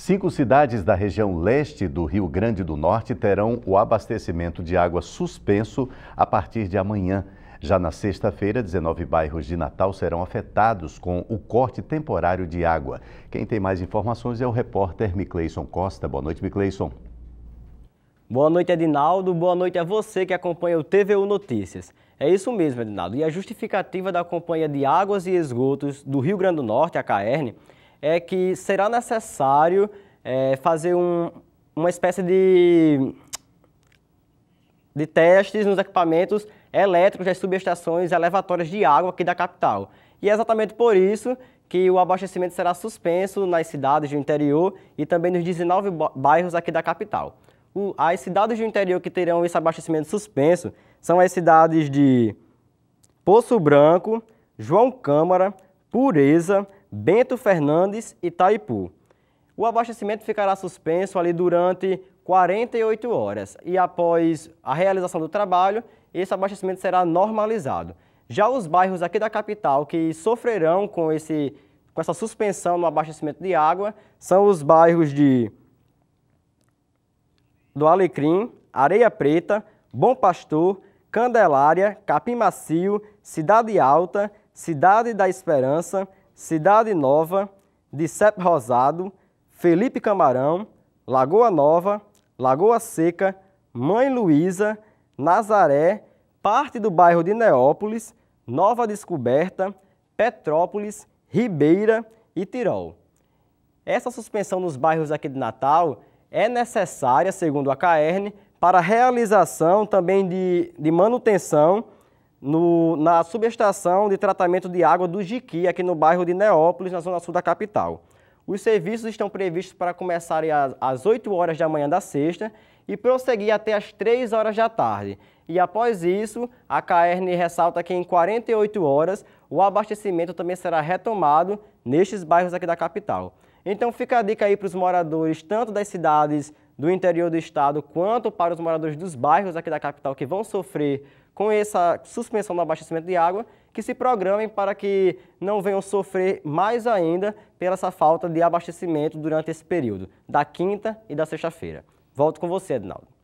Cinco cidades da região leste do Rio Grande do Norte terão o abastecimento de água suspenso a partir de amanhã. Já na sexta-feira, 19 bairros de Natal serão afetados com o corte temporário de água. Quem tem mais informações é o repórter Micleison Costa. Boa noite, Micleison. Boa noite, Edinaldo. Boa noite a você que acompanha o TVU Notícias. É isso mesmo, Edinaldo. E a justificativa da Companhia de Águas e Esgotos do Rio Grande do Norte, a CAERN, é que será necessário é, fazer um, uma espécie de, de testes nos equipamentos elétricos das subestações elevatórias de água aqui da capital. E é exatamente por isso que o abastecimento será suspenso nas cidades do interior e também nos 19 bairros aqui da capital. O, as cidades do interior que terão esse abastecimento suspenso são as cidades de Poço Branco, João Câmara, Pureza, Bento Fernandes e Taipu. O abastecimento ficará suspenso ali durante 48 horas e após a realização do trabalho, esse abastecimento será normalizado. Já os bairros aqui da capital que sofrerão com, esse, com essa suspensão no abastecimento de água são os bairros de do Alecrim, Areia Preta, Bom Pastor, Candelária, Capim Macio, Cidade Alta, Cidade da Esperança, Cidade Nova, Dicep Rosado, Felipe Camarão, Lagoa Nova, Lagoa Seca, Mãe Luísa, Nazaré, parte do bairro de Neópolis, Nova Descoberta, Petrópolis, Ribeira e Tirol. Essa suspensão nos bairros aqui de Natal é necessária, segundo a CAERN, para a realização também de, de manutenção no, na subestação de tratamento de água do Jiqui, aqui no bairro de Neópolis, na zona sul da capital. Os serviços estão previstos para começarem às, às 8 horas da manhã da sexta e prosseguir até às 3 horas da tarde. E após isso, a CAERN ressalta que em 48 horas o abastecimento também será retomado nestes bairros aqui da capital. Então fica a dica aí para os moradores tanto das cidades do interior do estado quanto para os moradores dos bairros aqui da capital que vão sofrer com essa suspensão do abastecimento de água, que se programem para que não venham sofrer mais ainda pela essa falta de abastecimento durante esse período, da quinta e da sexta-feira. Volto com você, Ednaldo.